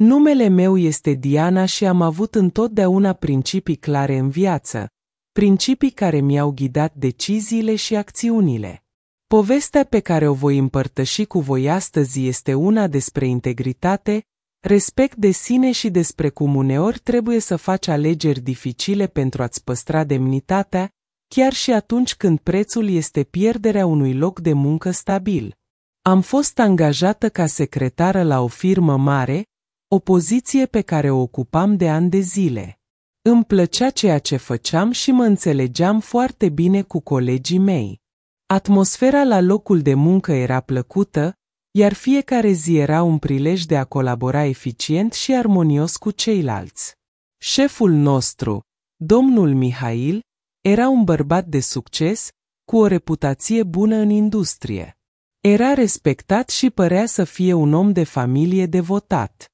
Numele meu este Diana și am avut întotdeauna principii clare în viață, principii care mi-au ghidat deciziile și acțiunile. Povestea pe care o voi împărtăși cu voi astăzi este una despre integritate, respect de sine și despre cum uneori trebuie să faci alegeri dificile pentru a-ți păstra demnitatea, chiar și atunci când prețul este pierderea unui loc de muncă stabil. Am fost angajată ca secretară la o firmă mare, o poziție pe care o ocupam de ani de zile. Îmi plăcea ceea ce făceam și mă înțelegeam foarte bine cu colegii mei. Atmosfera la locul de muncă era plăcută, iar fiecare zi era un prilej de a colabora eficient și armonios cu ceilalți. Șeful nostru, domnul Mihail, era un bărbat de succes, cu o reputație bună în industrie. Era respectat și părea să fie un om de familie devotat.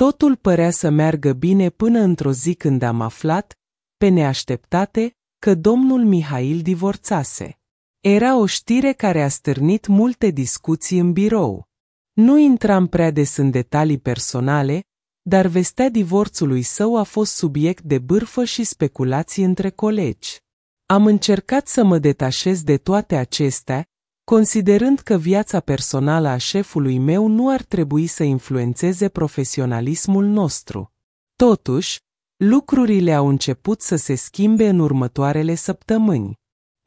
Totul părea să meargă bine până într-o zi când am aflat, pe neașteptate, că domnul Mihail divorțase. Era o știre care a stârnit multe discuții în birou. Nu intram prea des în detalii personale, dar vestea divorțului său a fost subiect de bârfă și speculații între colegi. Am încercat să mă detașez de toate acestea considerând că viața personală a șefului meu nu ar trebui să influențeze profesionalismul nostru. Totuși, lucrurile au început să se schimbe în următoarele săptămâni.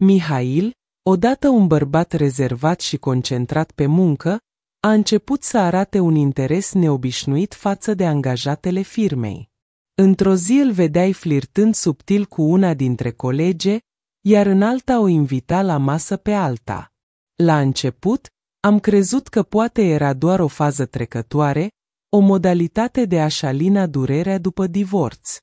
Mihail, odată un bărbat rezervat și concentrat pe muncă, a început să arate un interes neobișnuit față de angajatele firmei. Într-o zi îl vedeai flirtând subtil cu una dintre colege, iar în alta o invita la masă pe alta. La început, am crezut că poate era doar o fază trecătoare, o modalitate de a-și alina durerea după divorț.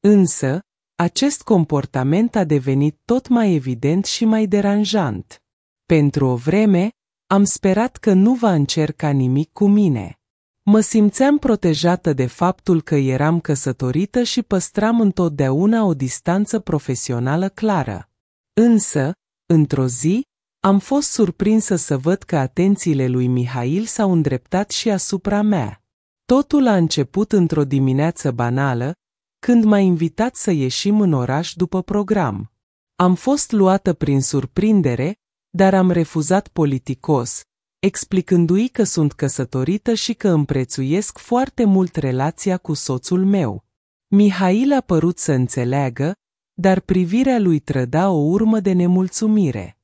Însă, acest comportament a devenit tot mai evident și mai deranjant. Pentru o vreme, am sperat că nu va încerca nimic cu mine. Mă simțeam protejată de faptul că eram căsătorită și păstram întotdeauna o distanță profesională clară. Însă, într-o zi, am fost surprinsă să văd că atențiile lui Mihail s-au îndreptat și asupra mea. Totul a început într-o dimineață banală, când m-a invitat să ieșim în oraș după program. Am fost luată prin surprindere, dar am refuzat politicos, explicându-i că sunt căsătorită și că împrețuiesc foarte mult relația cu soțul meu. Mihail a părut să înțeleagă, dar privirea lui trăda o urmă de nemulțumire.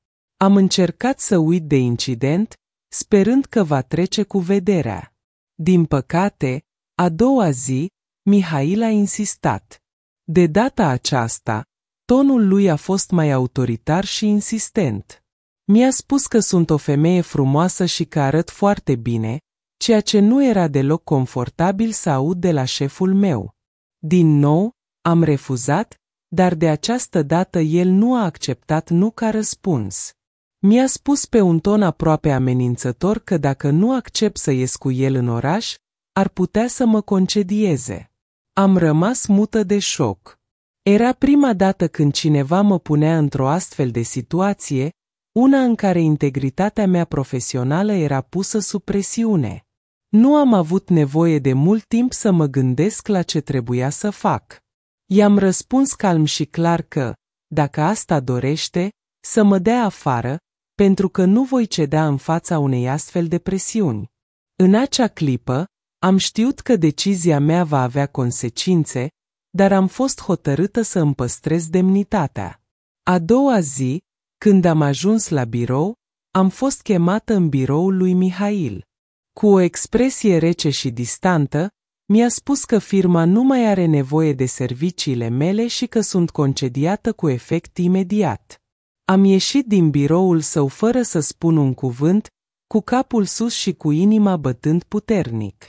Am încercat să uit de incident, sperând că va trece cu vederea. Din păcate, a doua zi, Mihail a insistat. De data aceasta, tonul lui a fost mai autoritar și insistent. Mi-a spus că sunt o femeie frumoasă și că arăt foarte bine, ceea ce nu era deloc confortabil să aud de la șeful meu. Din nou, am refuzat, dar de această dată el nu a acceptat nu ca răspuns. Mi-a spus pe un ton aproape amenințător că dacă nu accept să ies cu el în oraș, ar putea să mă concedieze. Am rămas mută de șoc. Era prima dată când cineva mă punea într-o astfel de situație, una în care integritatea mea profesională era pusă sub presiune. Nu am avut nevoie de mult timp să mă gândesc la ce trebuia să fac. I-am răspuns calm și clar că, dacă asta dorește, să mă dea afară, pentru că nu voi ceda în fața unei astfel de presiuni. În acea clipă, am știut că decizia mea va avea consecințe, dar am fost hotărâtă să îmi păstrez demnitatea. A doua zi, când am ajuns la birou, am fost chemată în biroul lui Mihail. Cu o expresie rece și distantă, mi-a spus că firma nu mai are nevoie de serviciile mele și că sunt concediată cu efect imediat. Am ieșit din biroul său fără să spun un cuvânt, cu capul sus și cu inima bătând puternic.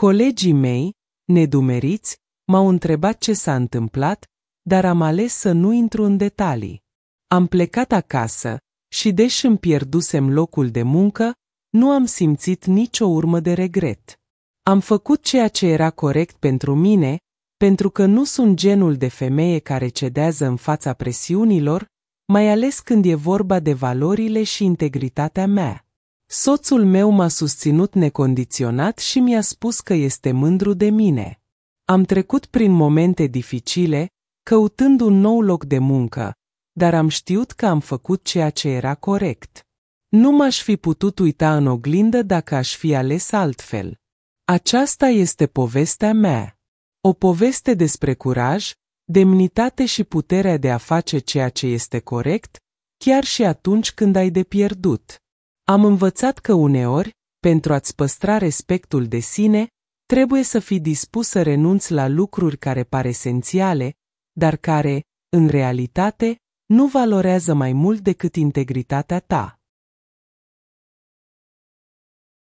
Colegii mei, nedumeriți, m-au întrebat ce s-a întâmplat, dar am ales să nu intru în detalii. Am plecat acasă și deși îmi pierdusem locul de muncă, nu am simțit nicio urmă de regret. Am făcut ceea ce era corect pentru mine, pentru că nu sunt genul de femeie care cedează în fața presiunilor, mai ales când e vorba de valorile și integritatea mea. Soțul meu m-a susținut necondiționat și mi-a spus că este mândru de mine. Am trecut prin momente dificile, căutând un nou loc de muncă, dar am știut că am făcut ceea ce era corect. Nu m-aș fi putut uita în oglindă dacă aș fi ales altfel. Aceasta este povestea mea. O poveste despre curaj, demnitate și puterea de a face ceea ce este corect, chiar și atunci când ai de pierdut. Am învățat că uneori, pentru a-ți păstra respectul de sine, trebuie să fii dispus să renunți la lucruri care par esențiale, dar care, în realitate, nu valorează mai mult decât integritatea ta.